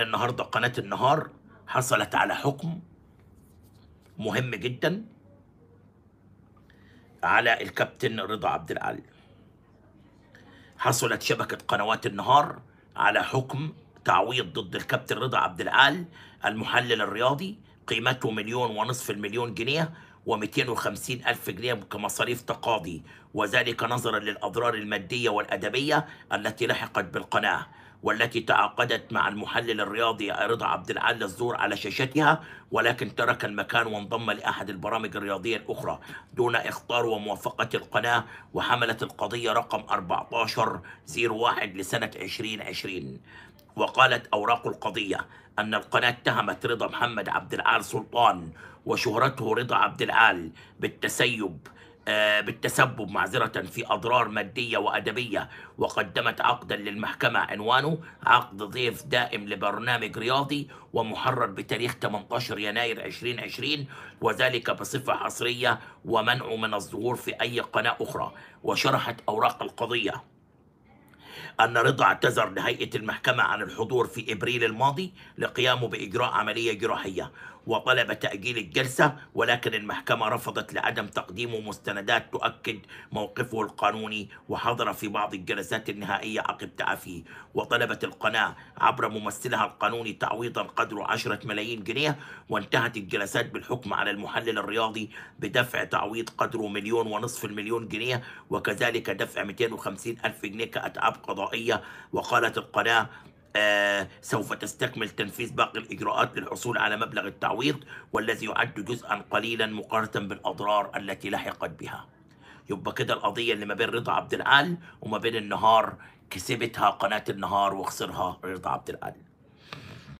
النهارده قناة النهار حصلت على حكم مهم جدا على الكابتن رضا عبد العال حصلت شبكة قنوات النهار على حكم تعويض ضد الكابتن رضا عبد العال المحلل الرياضي قيمته مليون ونصف المليون جنيه و250 ألف جنيه كمصاريف تقاضي وذلك نظرا للأضرار المادية والأدبية التي لحقت بالقناة والتي تعاقدت مع المحلل الرياضي رضا عبد العال الزور على شاشتها ولكن ترك المكان وانضم لأحد البرامج الرياضية الأخرى دون إخطار وموافقة القناة وحملت القضية رقم 1401 لسنة 2020 وقالت أوراق القضية أن القناة اتهمت رضا محمد عبد العال سلطان وشهرته رضا عبد العال بالتسيب آه، بالتسبب معذرة في أضرار مادية وأدبية وقدمت عقدا للمحكمة عنوانه عقد ضيف دائم لبرنامج رياضي ومحرر بتاريخ 18 يناير 2020 وذلك بصفة حصرية ومنعه من الظهور في أي قناة أخرى وشرحت أوراق القضية أن رضا اعتذر لهيئة المحكمة عن الحضور في إبريل الماضي لقيامه بإجراء عملية جراحية وطلب تأجيل الجلسة ولكن المحكمة رفضت لعدم تقديمه مستندات تؤكد موقفه القانوني وحضر في بعض الجلسات النهائية عقب تعافيه وطلبت القناة عبر ممثلها القانوني تعويضا قدره 10 ملايين جنيه وانتهت الجلسات بالحكم على المحلل الرياضي بدفع تعويض قدره مليون ونصف المليون جنيه وكذلك دفع 250 ألف جنيه كأتعاب قضائية وقالت القناة آه، سوف تستكمل تنفيذ باقي الإجراءات للحصول على مبلغ التعويض والذي يعد جزءا قليلا مقارنة بالأضرار التي لحقت بها يبقى كده القضية اللي ما بين رضا عبد العال وما بين النهار كسبتها قناة النهار وخسرها رضا عبد العال